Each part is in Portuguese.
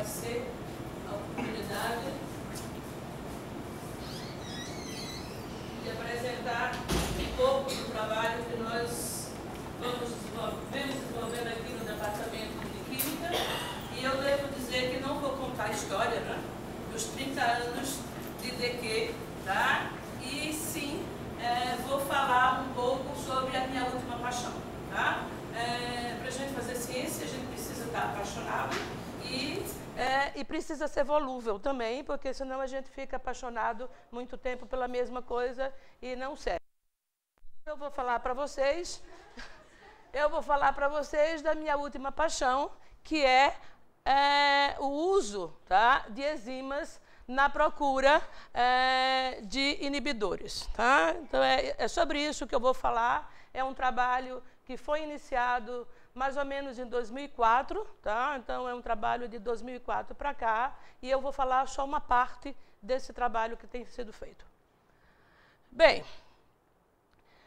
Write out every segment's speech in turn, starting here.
agradecer a oportunidade de apresentar um pouco do trabalho que nós vamos desenvolvemos desenvolvendo aqui no Departamento de Química. E eu devo dizer que não vou contar a história né, dos 30 anos de DQ, tá? E sim, é, vou falar um pouco sobre a minha última paixão, tá? É, Para a gente fazer ciência, a gente precisa estar apaixonado e é, e precisa ser volúvel também, porque senão a gente fica apaixonado muito tempo pela mesma coisa e não serve. Eu vou falar para vocês, eu vou falar para vocês da minha última paixão, que é, é o uso tá, de enzimas na procura é, de inibidores. Tá? Então é, é sobre isso que eu vou falar é um trabalho que foi iniciado mais ou menos em 2004, tá? Então é um trabalho de 2004 para cá e eu vou falar só uma parte desse trabalho que tem sido feito. Bem,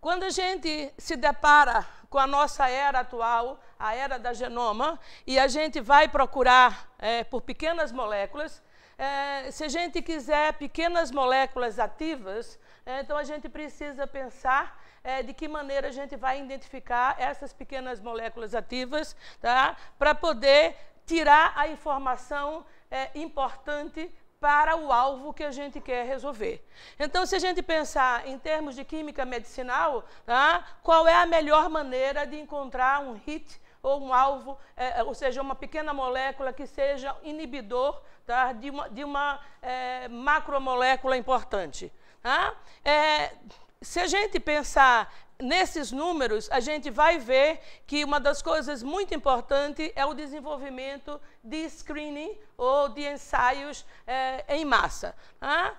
quando a gente se depara com a nossa era atual, a era da genoma, e a gente vai procurar é, por pequenas moléculas, é, se a gente quiser pequenas moléculas ativas, é, então a gente precisa pensar é, de que maneira a gente vai identificar essas pequenas moléculas ativas, tá? Para poder tirar a informação é, importante para o alvo que a gente quer resolver. Então, se a gente pensar em termos de química medicinal, tá? qual é a melhor maneira de encontrar um hit ou um alvo, é, é, ou seja, uma pequena molécula que seja inibidor tá, de uma, de uma é, macromolécula importante. Tá? É, se a gente pensar nesses números, a gente vai ver que uma das coisas muito importantes é o desenvolvimento de screening ou de ensaios é, em massa. Tá?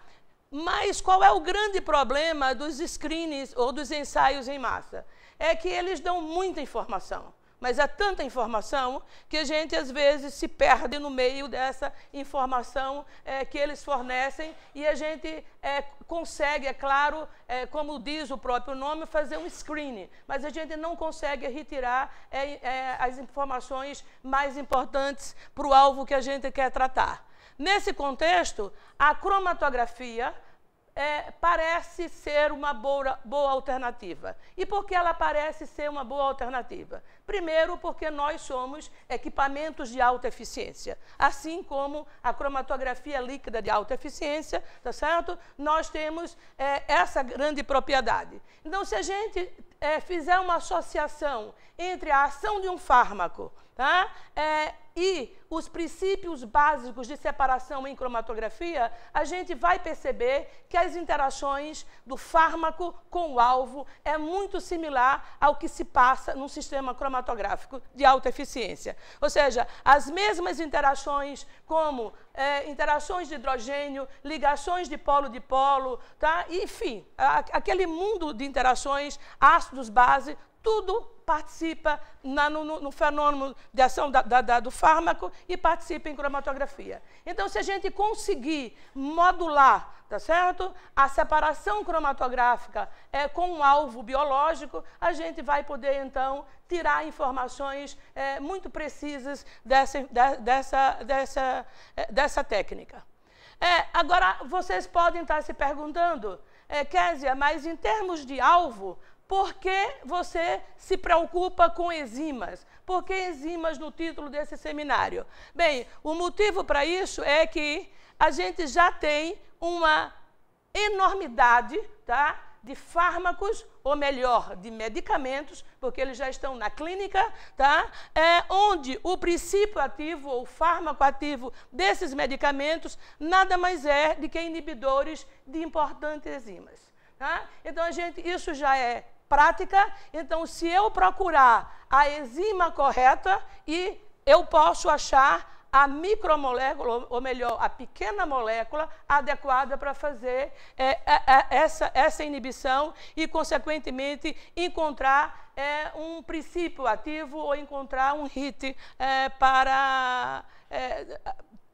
Mas qual é o grande problema dos screens ou dos ensaios em massa? É que eles dão muita informação. Mas é tanta informação que a gente às vezes se perde no meio dessa informação é, que eles fornecem e a gente é, consegue, é claro, é, como diz o próprio nome, fazer um screening, mas a gente não consegue retirar é, é, as informações mais importantes para o alvo que a gente quer tratar. Nesse contexto, a cromatografia é, parece ser uma boa, boa, alternativa. E por que ela parece ser uma boa alternativa? Primeiro, porque nós somos equipamentos de alta eficiência. Assim como a cromatografia líquida de alta eficiência, tá certo? Nós temos é, essa grande propriedade. Então, se a gente é, fizer uma associação entre a ação de um fármaco tá? É, e os princípios básicos de separação em cromatografia, a gente vai perceber que as interações do fármaco com o alvo é muito similar ao que se passa num sistema cromatográfico cinematográfico de alta eficiência. Ou seja, as mesmas interações, como é, interações de hidrogênio, ligações de polo de polo, tá? enfim, a, aquele mundo de interações, ácidos, base, tudo participa na, no, no, fenômeno de ação da, da, do fármaco e participa em cromatografia. Então, se a gente conseguir modular, tá certo? A separação cromatográfica é, com um alvo biológico, a gente vai poder, então, tirar informações é, muito precisas dessa, dessa, dessa, eh, dessa técnica. É, agora, vocês podem estar se perguntando, é, Késia, mas em termos de alvo, por que você se preocupa com enzimas? Por que enzimas no título desse seminário? Bem, o motivo para isso é que a gente já tem uma enormidade tá, de fármacos, ou melhor, de medicamentos, porque eles já estão na clínica, tá? É, onde o princípio ativo ou fármaco ativo desses medicamentos nada mais é do que inibidores de importantes enzimas. Tá? Então, a gente, isso já é prática. Então, se eu procurar a enzima correta, e eu posso achar a micromolécula, ou melhor, a pequena molécula adequada para fazer é, é, é, essa, essa inibição e, consequentemente, encontrar é, um princípio ativo ou encontrar um hit é, para, é,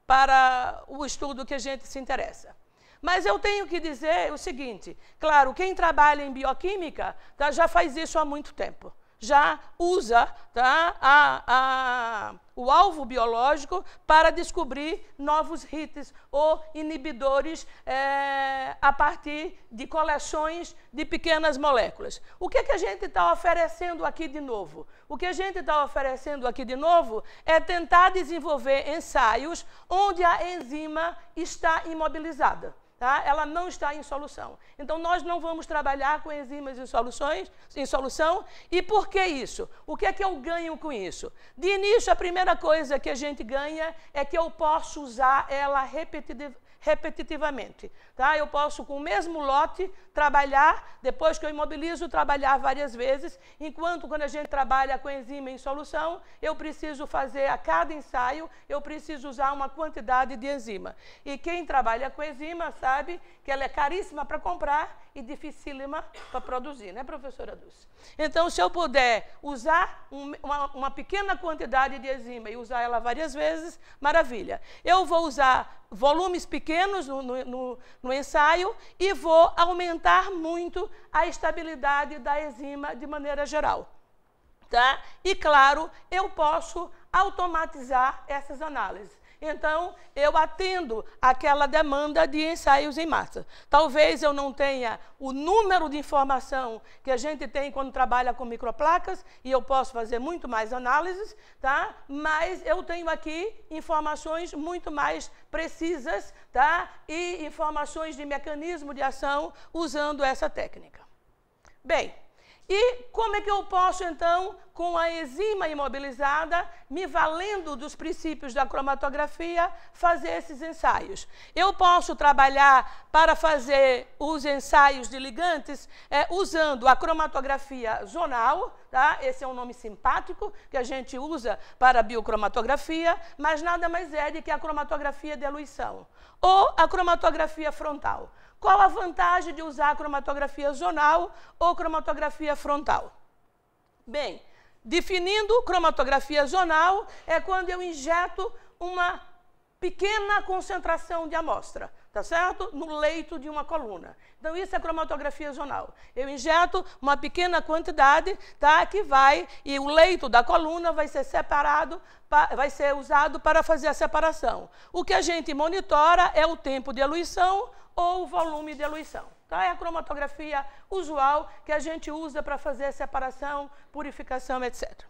para o estudo que a gente se interessa. Mas eu tenho que dizer o seguinte: claro, quem trabalha em bioquímica tá, já faz isso há muito tempo. Já usa tá, a, a, o alvo biológico para descobrir novos hits ou inibidores é, a partir de coleções de pequenas moléculas. O que, é que a gente está oferecendo aqui de novo? O que a gente está oferecendo aqui de novo é tentar desenvolver ensaios onde a enzima está imobilizada tá? ela não está em solução. Então, nós não vamos trabalhar com enzimas em, soluções, em solução. E por que isso? O que é que eu ganho com isso? De início, a primeira coisa que a gente ganha é que eu posso usar ela repetitivamente repetitivamente. Tá? Eu posso, com o mesmo lote, trabalhar, depois que eu imobilizo, trabalhar várias vezes, enquanto quando a gente trabalha com enzima em solução, eu preciso fazer a cada ensaio, eu preciso usar uma quantidade de enzima. E quem trabalha com enzima sabe que ela é caríssima para comprar e dificílima para produzir, né, professora Dulce? Então, se eu puder usar um, uma, uma pequena quantidade de enzima e usar ela várias vezes, maravilha. Eu vou usar volumes pequenos no, no, no, no ensaio e vou aumentar aumentar muito a estabilidade da enzima de maneira geral. Tá? E claro, eu posso automatizar essas análises. Então, eu atendo aquela demanda de ensaios em massa. Talvez eu não tenha o número de informação que a gente tem quando trabalha com microplacas, e eu posso fazer muito mais análises, tá? mas eu tenho aqui informações muito mais precisas tá? e informações de mecanismo de ação usando essa técnica. Bem, e como é que eu posso, então, com a enzima imobilizada, me valendo dos princípios da cromatografia, fazer esses ensaios? Eu posso trabalhar para fazer os ensaios de ligantes é, usando a cromatografia zonal, tá? esse é um nome simpático que a gente usa para a biocromatografia, mas nada mais é do que a cromatografia de eluição, ou a cromatografia frontal. Qual a vantagem de usar a cromatografia zonal ou cromatografia frontal? Bem, definindo cromatografia zonal, é quando eu injeto uma pequena concentração de amostra, tá certo? No leito de uma coluna. Então, isso é cromatografia zonal. Eu injeto uma pequena quantidade, tá? Que vai, e o leito da coluna vai ser separado, vai ser usado para fazer a separação. O que a gente monitora é o tempo de eluição, ou volume de eluição. Tá? Então, é a cromatografia usual que a gente usa para fazer separação, purificação, etc.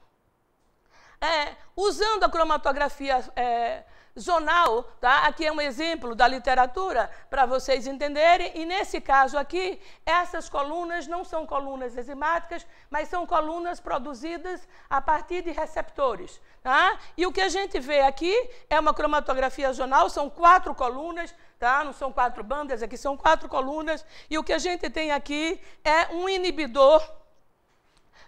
É, usando a cromatografia é, zonal, tá? aqui é um exemplo da literatura para vocês entenderem, e nesse caso aqui, essas colunas não são colunas enzimáticas, mas são colunas produzidas a partir de receptores. Tá? E o que a gente vê aqui é uma cromatografia zonal, são quatro colunas, tá? não são quatro bandas, aqui são quatro colunas, e o que a gente tem aqui é um inibidor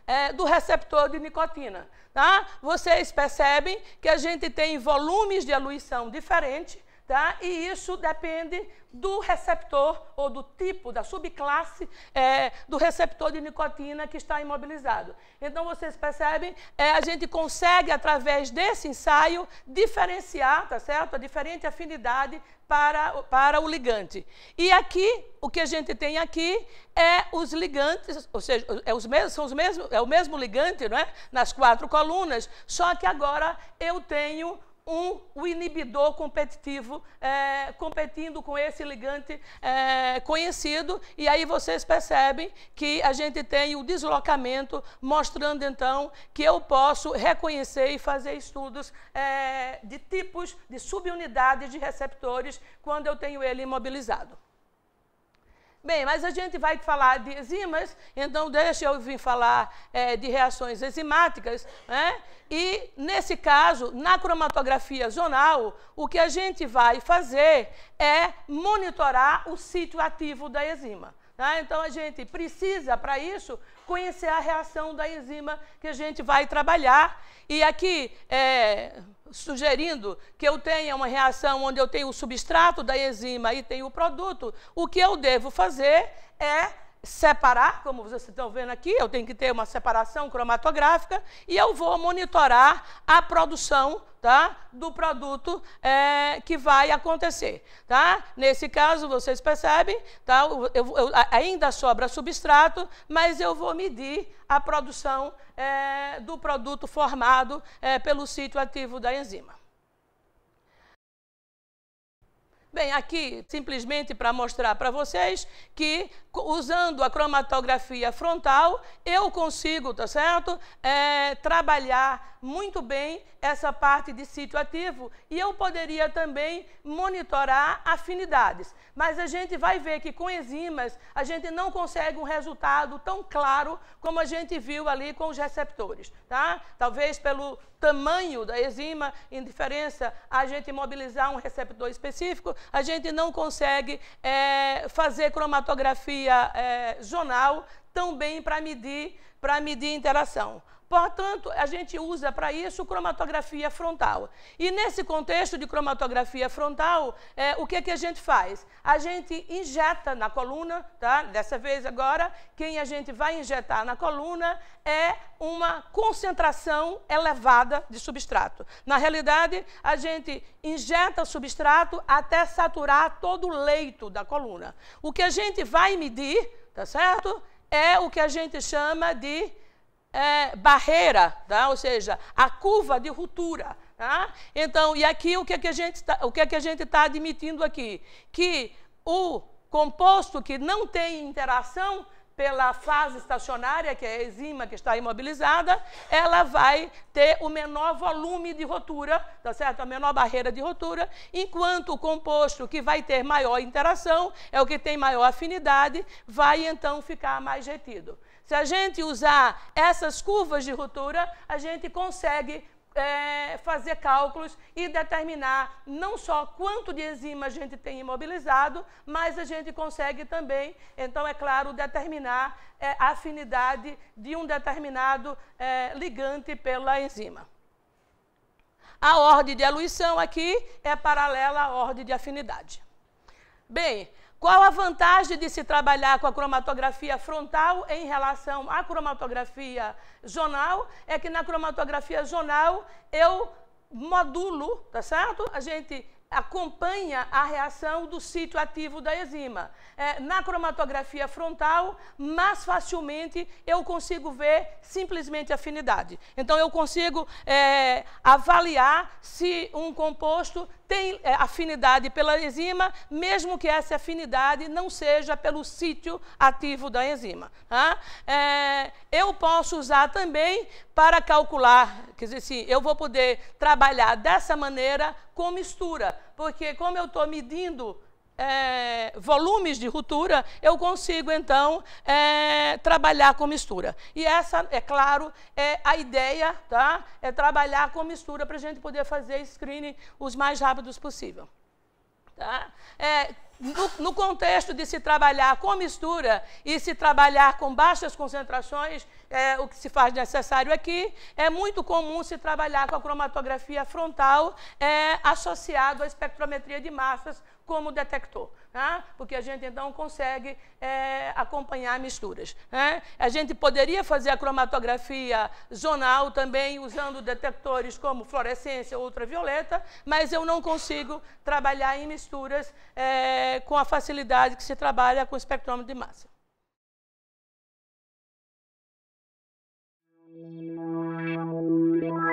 é, do receptor de nicotina. Tá? Vocês percebem que a gente tem volumes de aluição diferentes tá? E isso depende do receptor ou do tipo, da subclasse é, do receptor de nicotina que está imobilizado. Então, vocês percebem, é, a gente consegue, através desse ensaio, diferenciar, tá certo? A diferente afinidade para, para o ligante. E aqui, o que a gente tem aqui é os ligantes, ou seja, é, os mesmos, são os mesmos, é o mesmo ligante, não é? Nas quatro colunas, só que agora eu tenho o, o inibidor competitivo é, competindo com esse ligante é, conhecido, e aí vocês percebem que a gente tem o deslocamento, mostrando então que eu posso reconhecer e fazer estudos é, de tipos, de subunidades de receptores quando eu tenho ele imobilizado. Bem, mas a gente vai falar de enzimas, então deixa eu vir falar é, de reações enzimáticas. Né? E, nesse caso, na cromatografia zonal, o que a gente vai fazer é monitorar o sítio ativo da enzima. Ah, então a gente precisa, para isso, conhecer a reação da enzima que a gente vai trabalhar. E aqui, é, sugerindo que eu tenha uma reação onde eu tenho o substrato da enzima e tenho o produto, o que eu devo fazer é separar, como vocês estão vendo aqui, eu tenho que ter uma separação cromatográfica e eu vou monitorar a produção tá, do produto é, que vai acontecer. Tá? Nesse caso, vocês percebem, tá, eu, eu, ainda sobra substrato, mas eu vou medir a produção é, do produto formado é, pelo sítio ativo da enzima. Bem, aqui simplesmente para mostrar para vocês que usando a cromatografia frontal eu consigo, tá certo, é, trabalhar muito bem essa parte de sítio ativo e eu poderia também monitorar afinidades. Mas a gente vai ver que com enzimas a gente não consegue um resultado tão claro como a gente viu ali com os receptores, tá? Talvez pelo tamanho da enzima, em diferença a gente mobilizar um receptor específico, a gente não consegue é, fazer cromatografia é, zonal tão bem para medir, para medir interação. Portanto, a gente usa para isso cromatografia frontal. E nesse contexto de cromatografia frontal, é, o que, que a gente faz? A gente injeta na coluna, tá? dessa vez agora, quem a gente vai injetar na coluna é uma concentração elevada de substrato. Na realidade, a gente injeta substrato até saturar todo o leito da coluna. O que a gente vai medir, tá certo? É o que a gente chama de é, barreira, tá? ou seja, a curva de ruptura. Tá? Então, e aqui o que, é que a gente tá, é está admitindo aqui? Que o composto que não tem interação pela fase estacionária, que é a enzima que está imobilizada, ela vai ter o menor volume de rotura, tá certo? A menor barreira de rotura, enquanto o composto que vai ter maior interação, é o que tem maior afinidade, vai então ficar mais retido. Se a gente usar essas curvas de ruptura, a gente consegue é, fazer cálculos e determinar não só quanto de enzima a gente tem imobilizado, mas a gente consegue também, então, é claro, determinar é, a afinidade de um determinado é, ligante pela enzima. A ordem de aluição aqui é paralela à ordem de afinidade. Bem, qual a vantagem de se trabalhar com a cromatografia frontal em relação à cromatografia zonal? É que na cromatografia zonal eu modulo, tá certo? A gente acompanha a reação do sítio ativo da enzima. É, na cromatografia frontal, mais facilmente eu consigo ver simplesmente afinidade. Então, eu consigo é, avaliar se um composto tem é, afinidade pela enzima, mesmo que essa afinidade não seja pelo sítio ativo da enzima. Tá? É, eu posso usar também para calcular, quer dizer assim, eu vou poder trabalhar dessa maneira com mistura, porque como eu estou medindo é, volumes de ruptura, eu consigo então é, trabalhar com mistura. E essa, é claro, é a ideia, tá? É trabalhar com mistura para a gente poder fazer screening os mais rápidos possível. Tá? É, no, no, contexto de se trabalhar com mistura e se trabalhar com baixas concentrações, é, o que se faz necessário aqui, é muito comum se trabalhar com a cromatografia frontal é, associado à espectrometria de massas como detector porque a gente então consegue é, acompanhar misturas. A gente poderia fazer a cromatografia zonal também usando detectores como fluorescência ou ultravioleta, mas eu não consigo trabalhar em misturas é, com a facilidade que se trabalha com o espectrômetro de massa. Thank